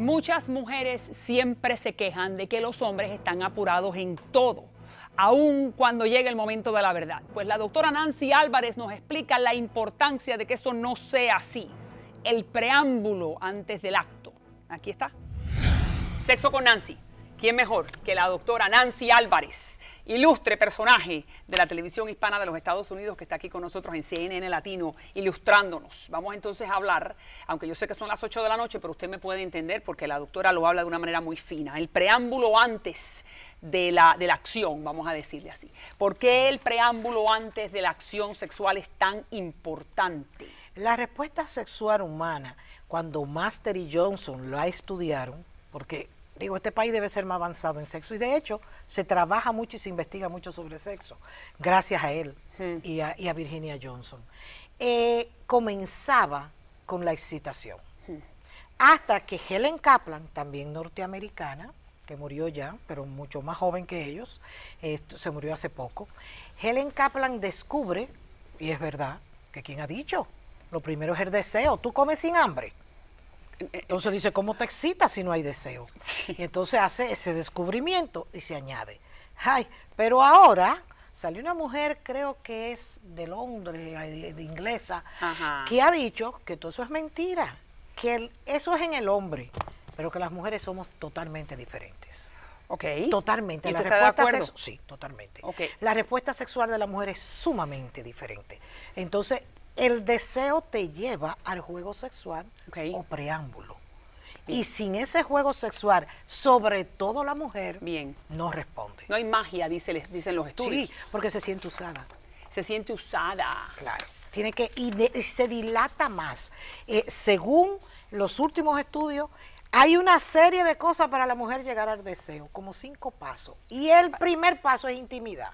Muchas mujeres siempre se quejan de que los hombres están apurados en todo, aun cuando llega el momento de la verdad. Pues la doctora Nancy Álvarez nos explica la importancia de que eso no sea así. El preámbulo antes del acto. Aquí está. Sexo con Nancy. ¿Quién mejor que la doctora Nancy Álvarez? ilustre personaje de la televisión hispana de los Estados Unidos que está aquí con nosotros en CNN Latino, ilustrándonos. Vamos entonces a hablar, aunque yo sé que son las 8 de la noche, pero usted me puede entender porque la doctora lo habla de una manera muy fina. El preámbulo antes de la, de la acción, vamos a decirle así. ¿Por qué el preámbulo antes de la acción sexual es tan importante? La respuesta sexual humana, cuando Master y Johnson la estudiaron, porque Digo, este país debe ser más avanzado en sexo y de hecho se trabaja mucho y se investiga mucho sobre sexo, gracias a él hmm. y, a, Virginia Johnson. Eh, comenzaba con la excitación, hmm. hasta que Helen Kaplan, también norteamericana, que murió ya, pero mucho más joven que ellos, se murió hace poco, Helen Kaplan descubre, y es verdad, que quien ha dicho, lo primero es el deseo, tú comes sin hambre. Entonces dice, ¿cómo te excitas si no hay deseo? Y entonces hace ese descubrimiento y se añade, ay, pero ahora salió una mujer, creo que es de Londres, de, inglesa, que ha dicho que todo eso es mentira, que eso es en el hombre, pero que las mujeres somos totalmente diferentes. Ok. Totalmente. la respuesta de sí, totalmente. La respuesta sexual de la mujer es sumamente diferente. Entonces, el deseo te lleva al juego sexual o preámbulo. Y sin ese juego sexual, sobre todo la mujer, Bien. no responde. No hay magia, dicen los estudios. Sí, porque se siente usada. Se siente usada. Claro. Tiene que, y, se dilata más. Eh, según los últimos estudios, hay una serie de cosas para la mujer llegar al deseo, como cinco pasos. Y el ah. primer paso es intimidad.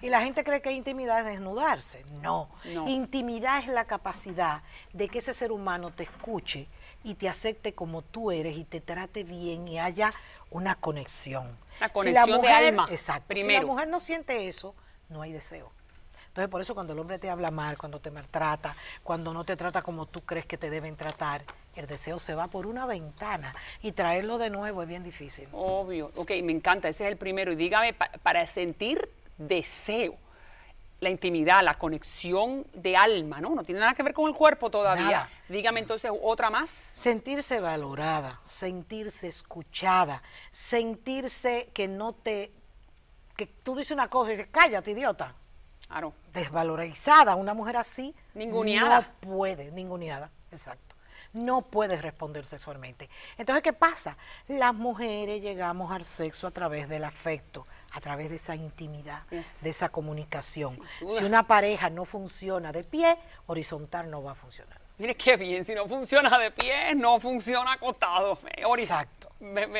Y la gente cree que intimidad es desnudarse. No. Intimidad es la capacidad de que ese ser humano te escuche y te acepte como tú eres y te trate bien y haya una conexión. La conexión la de alma. Exacto. Si la mujer no siente eso, no hay deseo. Entonces, por eso cuando el hombre te habla mal, cuando te maltrata, cuando no te trata como tú crees que te deben tratar, el deseo se va por una ventana y traerlo de nuevo es bien difícil. Obvio. Ok, me encanta, ese es el primero. Y dígame, para sentir deseo, la intimidad, la conexión de alma, ¿no? No tiene nada que ver con el cuerpo todavía. Dígame entonces otra más. Sentirse valorada, sentirse escuchada, sentirse que no te que tú dices una cosa y dices, "Cállate, idiota." Claro. Desvalorizada, una mujer así ninguneada. no puede, ninguneada, exacto. No puede responder sexualmente. Entonces, ¿qué pasa? Las mujeres llegamos al sexo a través del afecto a través de esa intimidad, de esa comunicación. Si una pareja no funciona de pie, horizontal no va a funcionar. Mire qué bien, si no funciona de pie, no funciona acostado. Exacto.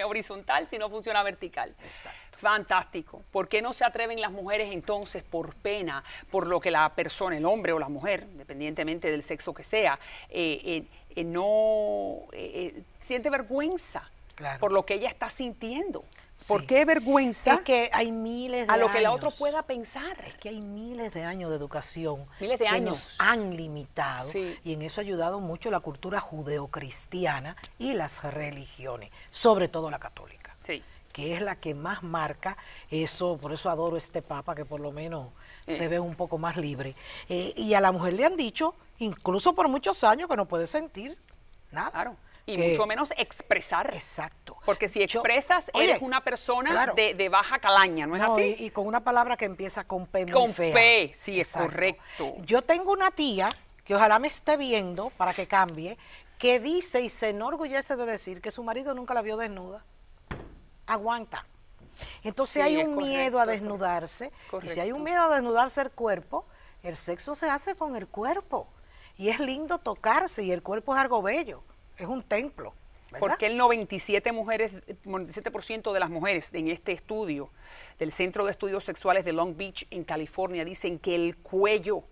horizontal, si no funciona vertical. Exacto. Fantástico. ¿Por qué no se atreven las mujeres entonces por pena, por lo que la persona, el hombre o la mujer, independientemente del sexo que sea, eh, eh, eh, no siente vergüenza? por lo que ella está sintiendo. porque ¿Por qué vergüenza? que hay miles A lo que la otra pueda pensar. Es que hay miles de años de educación. Miles de que años. nos han limitado. Y en eso ha ayudado mucho la cultura judeocristiana y las religiones, sobre todo la católica. Sí. Que es la que más marca eso. Por eso adoro este Papa, que por lo menos eh. se ve un poco más libre. Eh, y a la mujer le han dicho, incluso por muchos años, que no puede sentir nada. Claro y mucho menos expresar. Exacto. Porque si expresas, eres una persona de, baja calaña, ¿no es así? Y, y, con una palabra que empieza con P. Muy con sí, es correcto. Yo tengo una tía que ojalá me esté viendo para que cambie, que dice y se enorgullece de decir que su marido nunca la vio desnuda. Aguanta. Entonces hay un miedo a desnudarse. Y si hay un miedo a desnudarse el cuerpo, el sexo se hace con el cuerpo. Y es lindo tocarse y el cuerpo es algo bello es un templo. Porque el 97%, mujeres, 97 de las mujeres en este estudio del Centro de Estudios Sexuales de Long Beach en California dicen que el cuello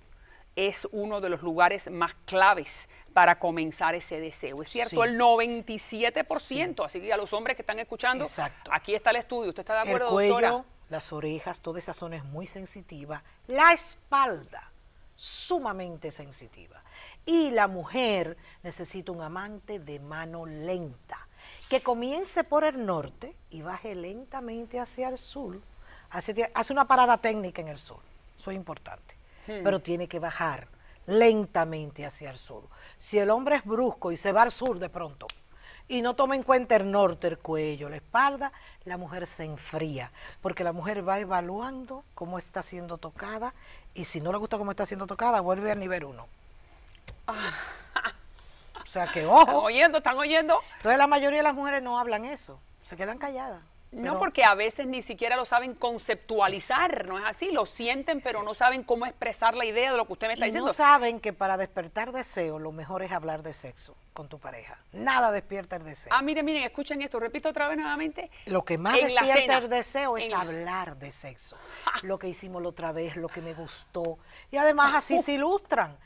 es uno de los lugares más claves para comenzar ese deseo. Es cierto, el 97%. Así que a los hombres que están escuchando, aquí está el estudio. ¿Usted está de acuerdo, el cuello, Las orejas, toda esa zona es muy sensitiva. La espalda sumamente sensitiva. Y la mujer necesita un amante de mano lenta, que comience por el norte y baje lentamente hacia el sur. Hace, una parada técnica en el sur, eso es importante, hmm. pero tiene que bajar lentamente hacia el sur. Si el hombre es brusco y se va al sur de pronto, y no toma en cuenta el norte, el cuello, la espalda, la mujer se enfría, porque la mujer va evaluando cómo está siendo tocada y si no le gusta cómo está siendo tocada, vuelve al nivel uno. O sea que, ojo. ¿Están oyendo? ¿Están oyendo? Entonces la mayoría de las mujeres no hablan eso, se quedan calladas no, porque a veces ni siquiera lo saben conceptualizar, ¿no es así? Lo sienten, pero no saben cómo expresar la idea de lo que usted me está diciendo. No saben que para despertar deseo lo mejor es hablar de sexo con tu pareja. Nada despierta el deseo. Ah, miren, miren, escuchen esto, repito otra vez nuevamente. Lo que más despierta el deseo es hablar de sexo. lo que hicimos la otra vez, lo que me gustó. Y además así se ilustran.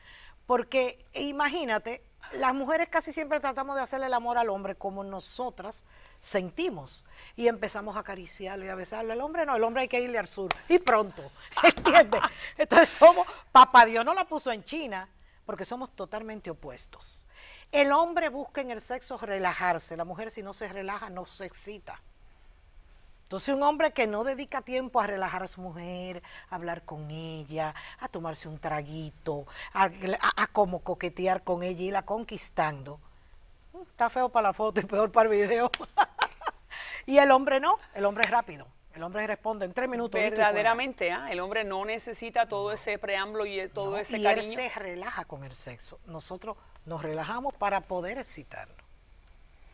Porque imagínate, las mujeres casi siempre tratamos de hacerle el amor al hombre como nosotras sentimos y empezamos a acariciarlo y a besarlo. El hombre no, el hombre hay que irle al sur y pronto, ¿entiendes? Entonces somos, papá Dios no la puso en China porque somos totalmente opuestos. El hombre busca en el sexo relajarse, la mujer si no se relaja no se excita. Entonces un hombre que no dedica tiempo a relajar a su mujer, a hablar con ella, a tomarse un traguito, a, como coquetear con ella y la conquistando, mm, está feo para la foto y peor para el video. y el hombre no, el hombre es rápido. El hombre responde en tres minutos. Verdaderamente, ah, el hombre no necesita todo ese preámbulo y eh, todo ese ese y Él se relaja con el sexo. Nosotros nos relajamos para poder excitarlo.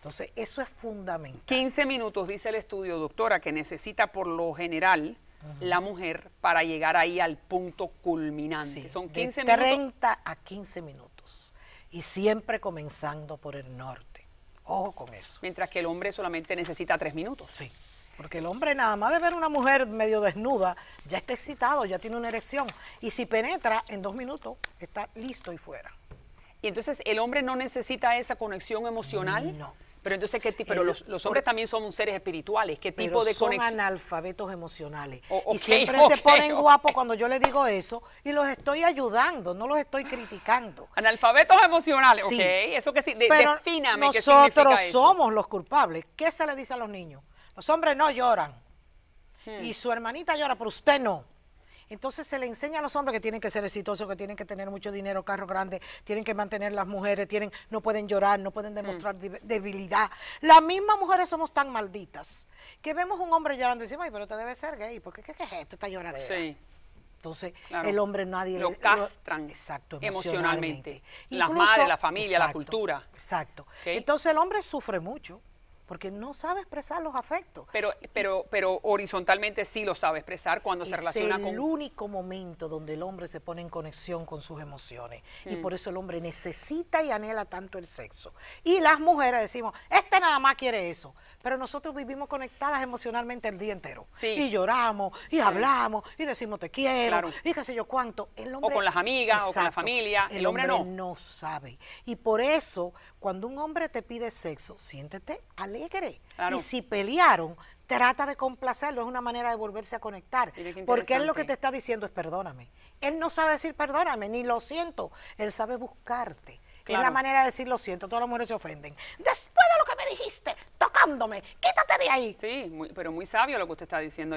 Entonces, eso es fundamental. 15 minutos, dice el estudio, doctora, que necesita por lo general la mujer para llegar ahí al punto culminante. Son 15 de 30 a 15 minutos. Y siempre comenzando por el norte. Ojo con eso. Mientras que el hombre solamente necesita 3 minutos. Sí. Porque el hombre nada más de ver una mujer medio desnuda, ya está excitado, ya tiene una erección. Y si penetra, en dos minutos está listo y fuera. Y entonces el hombre no necesita esa conexión emocional. No. Pero entonces, ¿qué tipo? Pero los, hombres también son seres espirituales. ¿Qué tipo de son Son analfabetos emocionales. y siempre se ponen guapos cuando yo les digo eso y los estoy ayudando, no los estoy criticando. Analfabetos emocionales, sí. ok. Eso que sí, de, Nosotros somos los culpables. ¿Qué se le dice a los niños? Los hombres no lloran. Hmm. Y su hermanita llora, pero usted no. Entonces se le enseña a los hombres que tienen que ser exitosos, que tienen que tener mucho dinero, carro grande, tienen que mantener las mujeres, tienen, no pueden llorar, no pueden mm. demostrar debilidad. Las mismas mujeres somos tan malditas que vemos un hombre llorando y decimos, ay, pero te debe ser gay, porque qué, qué es esto? Está llorando. Sí. Entonces, el hombre nadie lo castran emocionalmente. las madres, la familia, la cultura. Exacto. Entonces, el hombre sufre mucho porque no sabe expresar los afectos. Pero, pero, pero horizontalmente sí lo sabe expresar cuando se relaciona con... Es el único momento donde el hombre se pone en conexión con sus emociones y mm. por eso el hombre necesita y anhela tanto el sexo. Y las mujeres decimos, este nada más quiere eso, pero nosotros vivimos conectadas emocionalmente el día entero. Y lloramos, y hablamos, y decimos te quiero, y qué sé yo cuánto. El hombre, o con las amigas, o con la familia. El, hombre, no sabe. Y por eso cuando un hombre te pide sexo, siéntete alegre. Y si pelearon, trata de complacerlo, es una manera de volverse a conectar. Porque él lo que te está diciendo es perdóname. Él no sabe decir perdóname, ni lo siento, él sabe buscarte. Es la manera de decir lo siento, todas las mujeres se ofenden. Después de lo que me dijiste, quítate de ahí. Sí, pero muy sabio lo que usted está diciendo.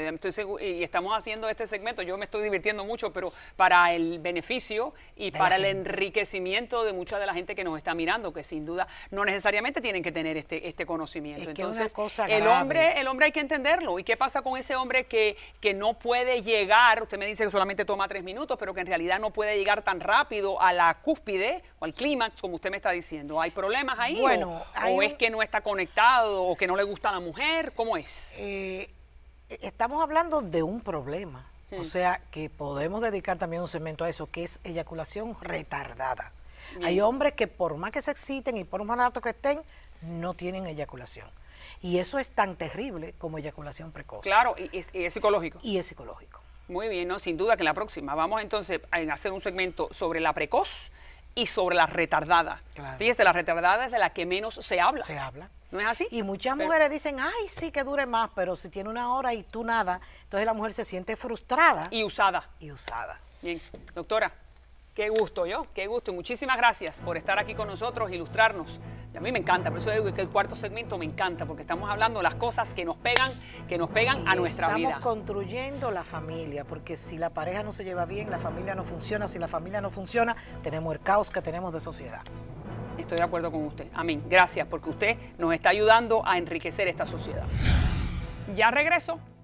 Y, estamos haciendo este segmento, yo me estoy divirtiendo mucho, pero para el beneficio y para el enriquecimiento de mucha de la gente que nos está mirando, que sin duda no necesariamente tienen que tener este, este conocimiento. Entonces, el hombre, el hombre hay que entenderlo. ¿Y qué pasa con ese hombre que, que no puede llegar? Usted me dice que solamente toma tres minutos, pero que en realidad no puede llegar tan rápido a la cúspide o al clímax, como usted me está diciendo. ¿Hay problemas ahí? Bueno, o, es que no está conectado o que no le gusta a la mujer? ¿Cómo es? Eh, e, estamos hablando de un problema. O hmm. sea, que podemos dedicar también un segmento a eso, que es eyaculación retardada. Hay hombres que por más que se exciten y por más rato que estén, no tienen eyaculación. Y eso es tan terrible como eyaculación precoz. Claro, y es, psicológico. Y es psicológico. Muy bien, ¿no? sin duda que la próxima vamos entonces a hacer un segmento sobre la precoz y sobre la retardada. Fíjese, la retardada es de la que menos se habla. Se habla. ¿No es así? Y muchas mujeres dicen, ay, sí, que dure más, pero si tiene una hora y tú nada, entonces la mujer se siente frustrada. Y usada. Y usada. Bien, doctora, qué gusto yo, qué gusto. Muchísimas gracias por estar aquí con nosotros, ilustrarnos y a mí me encanta, por eso digo que el cuarto segmento me encanta, porque estamos hablando de las cosas que nos pegan, que nos pegan a nuestra vida. Estamos construyendo la familia, porque si la pareja no se lleva bien, la familia no funciona, si la familia no funciona, tenemos el caos que tenemos de sociedad. Estoy de acuerdo con usted. Amén. Gracias, porque usted nos está ayudando a enriquecer esta sociedad. Ya regreso.